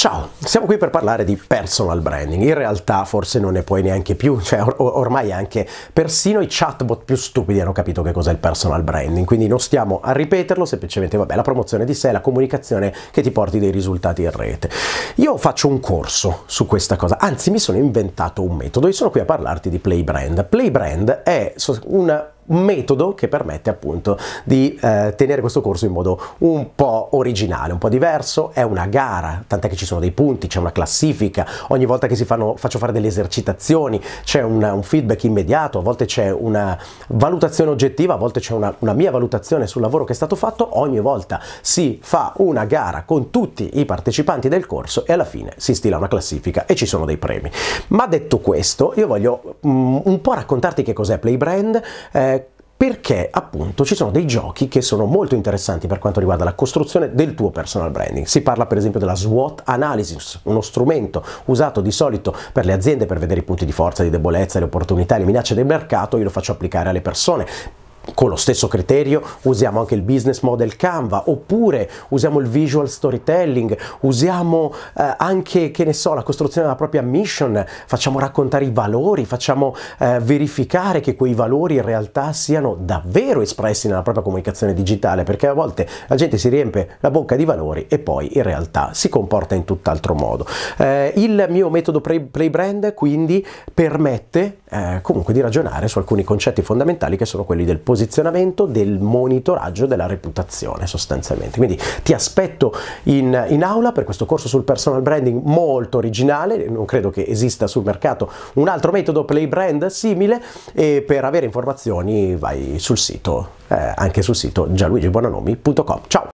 Ciao, siamo qui per parlare di personal branding. In realtà forse non ne puoi neanche più, cioè or- ormai anche persino i chatbot più stupidi hanno capito che cos'è il personal branding, quindi non stiamo a ripeterlo, semplicemente vabbè, la promozione di sé, la comunicazione che ti porti dei risultati in rete. Io faccio un corso su questa cosa, anzi mi sono inventato un metodo, e sono qui a parlarti di Playbrand. Playbrand è un un metodo che permette appunto di eh, tenere questo corso in modo un po' originale, un po' diverso, è una gara, tant'è che ci sono dei punti, c'è una classifica, ogni volta che si fanno, faccio fare delle esercitazioni c'è una, un feedback immediato, a volte c'è una valutazione oggettiva, a volte c'è una, una mia valutazione sul lavoro che è stato fatto, ogni volta si fa una gara con tutti i partecipanti del corso e alla fine si stila una classifica e ci sono dei premi. Ma detto questo, io voglio mh, mm, un po' raccontarti che cos'è Playbrand, eh, perché appunto ci sono dei giochi che sono molto interessanti per quanto riguarda la costruzione del tuo personal branding. Si parla per esempio della SWOT Analysis, uno strumento usato di solito per le aziende per vedere i punti di forza, di debolezza, le opportunità, le minacce del mercato, io lo faccio applicare alle persone con lo stesso criterio usiamo anche il business model Canva oppure usiamo il visual storytelling, usiamo eh, anche che ne so la costruzione della propria mission, facciamo raccontare i valori, facciamo eh, verificare che quei valori in realtà siano davvero espressi nella propria comunicazione digitale perché a volte la gente si riempie la bocca di valori e poi in realtà si comporta in tutt'altro modo. Eh, il mio metodo Playbrand quindi permette eh, comunque di ragionare su alcuni concetti fondamentali che sono quelli del posizionamento, del monitoraggio della reputazione sostanzialmente. Quindi ti aspetto in, in aula per questo corso sul personal branding molto originale, non credo che esista sul mercato un altro metodo play brand simile e per avere informazioni vai sul sito, eh, anche sul sito gianluigibuonanomi.com. Ciao!